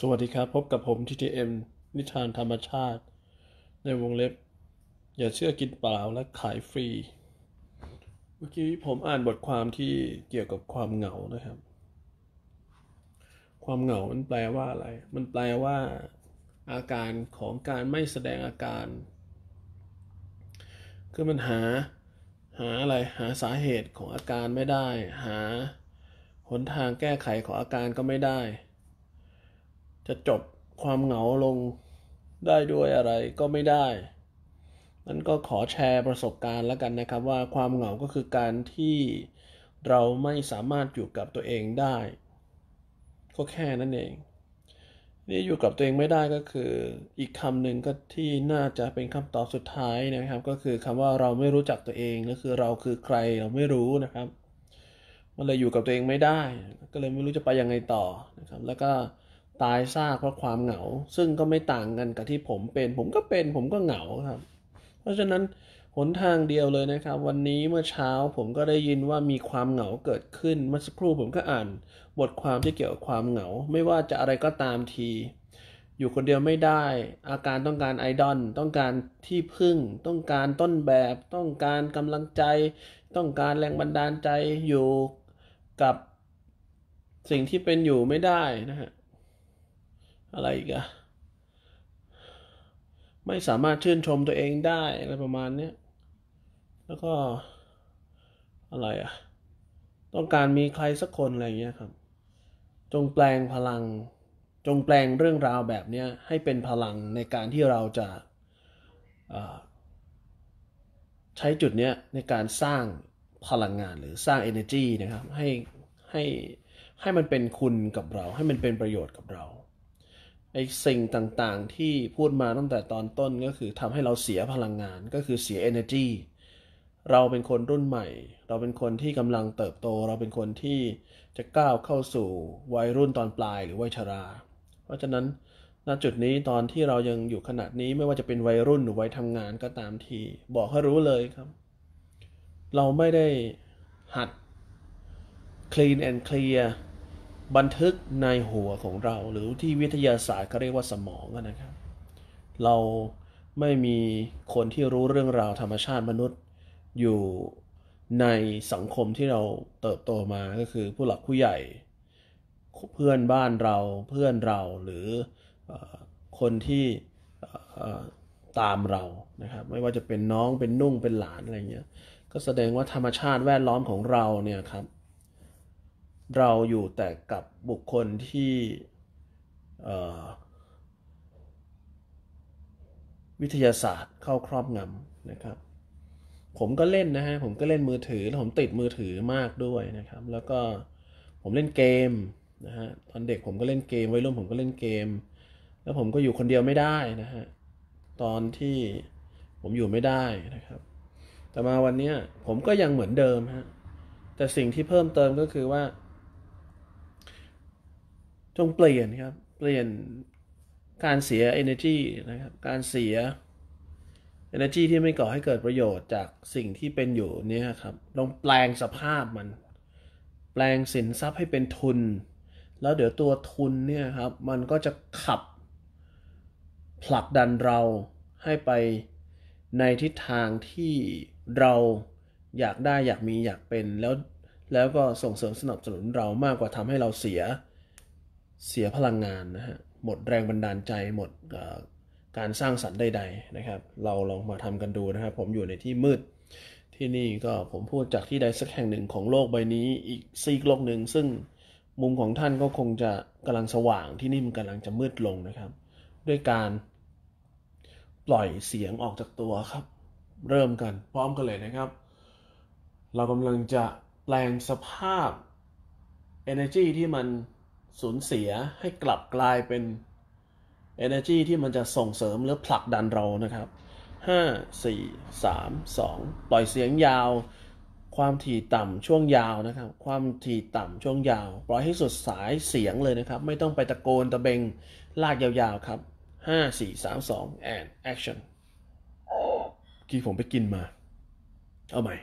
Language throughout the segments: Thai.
สวัสดีครับพบกับผม TTM นิทานธรรมชาติ ในวงเล็บ อย่าเชื่อกินเปล่าและขายฟรีเมื่อกี้ผมอ่านบทความที่เกี่ยวกับความเหงานะครับความเหงามันแปลว่าอะไร มันแปลว่าอาการของการไม่แสดงอาการคือมันหา หาอะไรหาสาเหตุของอาการไม่ได้ หา หนทางแก้ไขของอาการก็ไม่ได้จะจบความเหงาลงได้ด้วยอะไรก็ไม่ได้นั้นก็ขอแชร์ประสบการณ์แล้วกันนะครับ ว่าความเหงาก็คือการที่เราไม่สามารถอยู่กับตัวเองได้ก็แค่นั้นเอง นี่อยู่กับตัวเองไม่ได้ก็คือ อีกคำหนึ่งก็ที่น่าจะเป็นคำตอบสุดท้ายนะครับ ก็คือคำว่าเราไม่รู้จักตัวเองก็คือเราคือใครเราไม่รู้นะครับ มันเลยอยู่กับตัวเองไม่ได้ ก็เลยไม่รู้จะไปยังไงต่อนะครับ แล้วก็ตายซากเพราะความเหงาซึ่งก็ไม่ต่างกันกับที่ผมเป็นผมก็เป็นผมก็เหงาครับ เพราะฉะนั้นหนทางเดียวเลยนะครับ วันนี้เมื่อเช้าผมก็ได้ยินว่ามีความเหงาเกิดขึ้นเมื่อสักครู่ ผมก็อ่านบทความที่เกี่ยวกับความเหงาไม่ว่าจะอะไรก็ตามที อยู่คนเดียวไม่ได้ อาการต้องการไอดอลต้องการที่พึ่ง ต้องการต้นแบบ ต้องการกำลังใจ ต้องการแรงบันดาลใจอยู่กับสิ่งที่เป็นอยู่ไม่ได้นะฮะอะไรอีกอะไม่สามารถชื่นชมตัวเองได้อะไรประมาณนี้แล้วก็ อะไรอะต้องการมีใครสักคนอะไรอย่างเงี้ยครับ จงแปลงพลัง จงแปลงเรื่องราวแบบนี้ให้เป็นพลังในการที่เราจะ ใช้จุดนี้ในการสร้างพลังงานหรือสร้าง energy นะครับ ให้ให้ ให้มันเป็นคุณกับเรา ให้มันเป็นประโยชน์กับเราไอ้สิ่งต่างๆที่พูดมาตั้งแต่ตอนต้นก็คือทำให้เราเสียพลังงานก็คือเสีย energy เราเป็นคนรุ่นใหม่ เราเป็นคนที่กำลังเติบโต เราเป็นคนที่จะก้าวเข้าสู่วัยรุ่นตอนปลายหรือวัยชรา เพราะฉะนั้นณจุดนี้ตอนที่เรายังอยู่ขนาดนี้ไม่ว่าจะเป็นวัยรุ่นหรือวัยทำงานก็ตามที บอกให้รู้เลยครับ เราไม่ได้หัด clean and clear บันทึกในหัวของเรา หรือที่วิทยาศาสตร์เขาเรียกว่าสมองนะครับ เราไม่มีคนที่รู้เรื่องราวธรรมชาติมนุษย์อยู่ในสังคมที่เราเติบโตมาก็คือผู้หลักผู้ใหญ่ เพื่อนบ้านเราเพื่อนเราหรือคนที่ตามเรานะครับ ไม่ว่าจะเป็นน้องเป็นนุ่งเป็นหลานอะไรเงี้ย ก็แสดงว่าธรรมชาติแวดล้อมของเราเนี่ยครับเราอยู่แต่กับบุคคลที่วิทยาศาสตร์เข้าครอบงำนะครับ ผมก็เล่นนะฮะ ผมก็เล่นมือถือ แล้วผมติดมือถือมากด้วยนะครับ แล้วก็ผมเล่นเกมนะฮะ ตอนเด็กผมก็เล่นเกมวัยรุ่นผมก็เล่นเกม แล้วผมก็อยู่คนเดียวไม่ได้นะฮะ ตอนที่ผมอยู่ไม่ได้นะครับ แต่มาวันนี้ผมก็ยังเหมือนเดิมฮะ แต่สิ่งที่เพิ่มเติมก็คือว่าจงเปลี่ยนครับเปลี่ยนการเสีย energy นะครับการเสีย energy ที่ไม่ก่อให้เกิดประโยชน์จากสิ่งที่เป็นอยู่เนี่ยครับลองแปลงสภาพมัน แปลงสินทรัพย์ให้เป็นทุน แล้วเดี๋ยวตัวทุนเนี่ยครับ มันก็จะขับผลักดันเราให้ไปในทิศทางที่เราอยากได้อยากมีอยากเป็นแล้วแล้วก็ส่งเสริมสนับสนุนเรามากกว่าทำให้เราเสียเสียพลังงานนะฮะ หมดแรงบันดาลใจ หมดการสร้างสรรค์ใด ๆนะครับ เราลองมาทำกันดูนะครับ ผมอยู่ในที่มืด ที่นี่ก็ผมพูดจากที่ใดสักแห่งหนึ่งของโลกใบนี้ อีกซีกโลกหนึ่ง ซึ่งมุมของท่านก็คงจะกำลังสว่าง ที่นี่มันกำลังจะมืดลงนะครับ ด้วยการปล่อยเสียงออกจากตัวครับ เริ่มกัน พร้อมกันเลยนะครับ เรากำลังจะแปลงสภาพ energy ที่มันสูญเสียให้กลับกลายเป็น energy ที่มันจะส่งเสริมหรือผลักดันเรานะครับ 5 4 3 2 ปล่อยเสียงยาว ความถี่ต่ำช่วงยาวนะครับ ความถี่ต่ำช่วงยาว ปล่อยให้สุดสายเสียงเลยนะครับ ไม่ต้องไปตะโกนตะเบงลากยาวๆครับ 5 4 3 2 and action กี่ผมไปกินมา เอาใหม่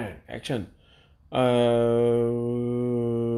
and action เอ่อ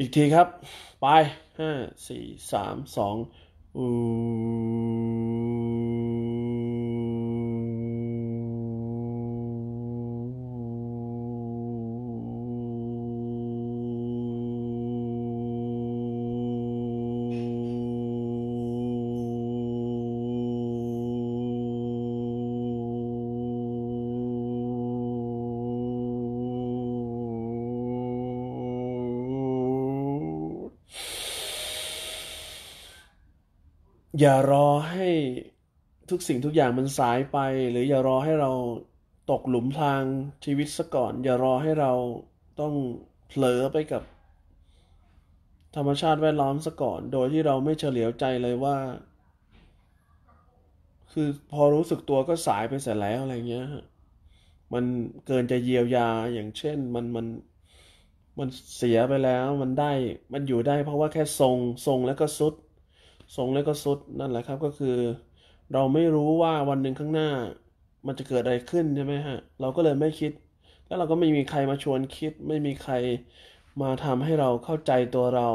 อีกทีครับไปห้าสี่สามสองอูอย่ารอให้ทุกสิ่งทุกอย่างมันสายไป หรืออย่ารอให้เราตกหลุมพรางชีวิตซะก่อน อย่ารอให้เราต้องเผลอไปกับ ธรรมชาติแวดล้อมซะก่อน โดยที่เราไม่เฉลียวใจเลยว่า คือพอรู้สึกตัวก็สายไปเสียแล้วอะไรเงี้ยมันเกินจะเยียวยาอย่างเช่น มันมันมันเสียไปแล้ว มันได้มันอยู่ได้เพราะว่าแค่ทรงทรงแล้วก็ซุดทรงแล้วก็สุดนั่นแหละครับ ก็คือเราไม่รู้ว่าวันหนึ่งข้างหน้ามันจะเกิดอะไรขึ้นใช่ไหมฮะเราก็เลยไม่คิด แล้วเราก็ไม่มีใครมาชวนคิด ไม่มีใครมาทำให้เราเข้าใจตัวเรา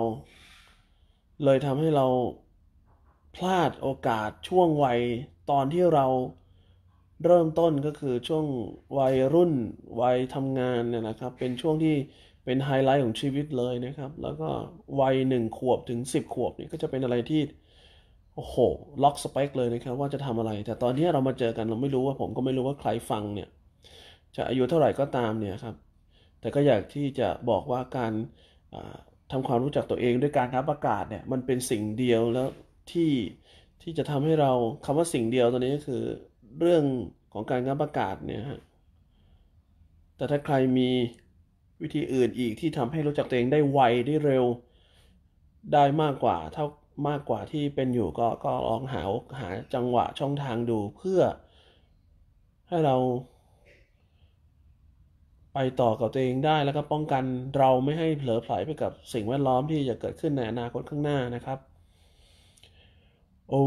เลยทำให้เราพลาดโอกาสช่วงวัยตอนที่เราเริ่มต้นก็คือช่วงวัยรุ่นวัยทำงานเนี่ยนะครับ เป็นช่วงที่เป็นไฮไลท์ของชีวิตเลยนะครับ แล้วก็วัยหนึ่งขวบถึงสิบขวบนี่ก็จะเป็นอะไรที่โอ้โหล็อกสเปคเลยนะครับว่าจะทำอะไรแต่ตอนนี้เรามาเจอกันเราไม่รู้ว่าผมก็ไม่รู้ว่าใครฟังเนี่ยจะอายุเท่าไหร่ก็ตามเนี่ยครับแต่ก็อยากที่จะบอกว่าการทำความรู้จักตัวเองด้วยการรับอากาศเนี่ยมันเป็นสิ่งเดียวแล้วที่ที่จะทำให้เราคำว่าสิ่งเดียวตอนนี้ก็คือเรื่องของการรับอากาศเนี่ยฮะแต่ถ้าใครมีวิธีอื่นอีกที่ทำให้รู้จักตัวเองได้ไวได้เร็วได้มากกว่าเท่ามากกว่าที่เป็นอยู่ก็ก็ลองหาหาจังหวะช่องทางดูเพื่อ ให้เราไปต่อกับตัวเองได้แล้วก็ป้องกันเราไม่ให้เผลอไผลไปกับสิ่งแวดล้อมที่จะเกิดขึ้นในอนาคตข้างหน้านะครับ โอ้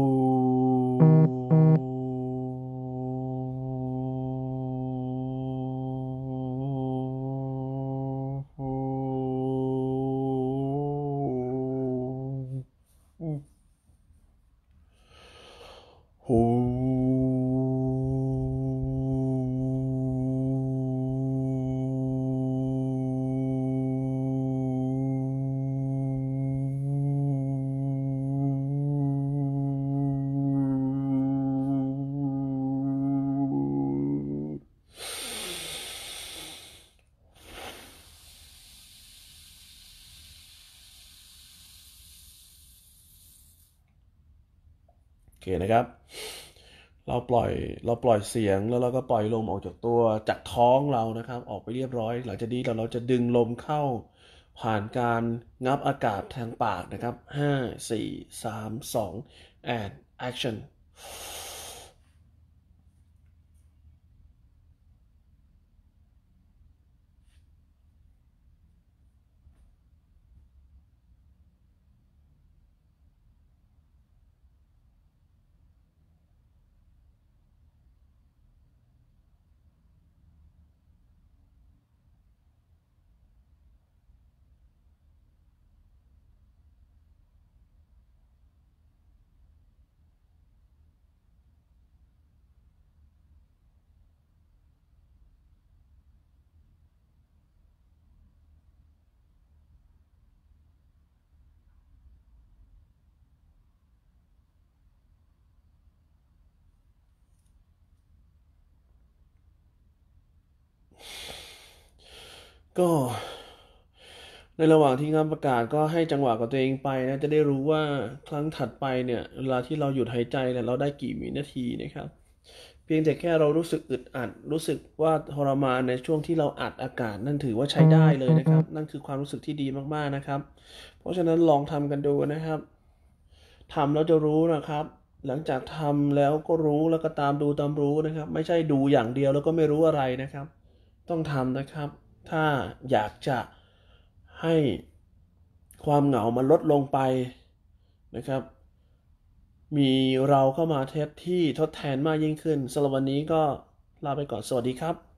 อเคนะครับ เราปล่อย เราปล่อยเสียงแล้วเราก็ปล่อยลมออกจากตัวจากท้องเรานะครับ ออกไปเรียบร้อย หลังจากนี้เราเราจะดึงลมเข้า ผ่านการงับอากาศทางปากนะครับ5 4 3 2 and action ก็ในระหว่างที่งานประกาศก็ให้จังหวะกับตัวเองไปนะจะได้รู้ว่าครั้งถัดไปเนี่ยเวลาที่เราหยุดหายใจเนี่ยเราได้กี่วินาทีนะครับ เพียงแต่แค่เรารู้สึกอึดอัดรู้สึกว่าทรมานในช่วงที่เราอัดอากาศ นั่นถือว่าใช้ได้เลยนะครับ นั่นคือความรู้สึกที่ดีมากๆนะครับ เพราะฉะนั้นลองทำกันดูนะครับทำแล้วจะรู้นะครับ หลังจากทำแล้วก็รู้แล้วก็ตามดูตามรู้นะครับ ไม่ใช่ดูอย่างเดียวแล้วก็ไม่รู้อะไรนะครับ ต้องทำนะครับถ้าอยากจะให้ความเหงามันลดลงไปนะครับ มีเราเข้ามาเทสที่ทดแทนมากยิ่งขึ้นสำหรับวันนี้ก็ลาไปก่อน สวัสดีครับ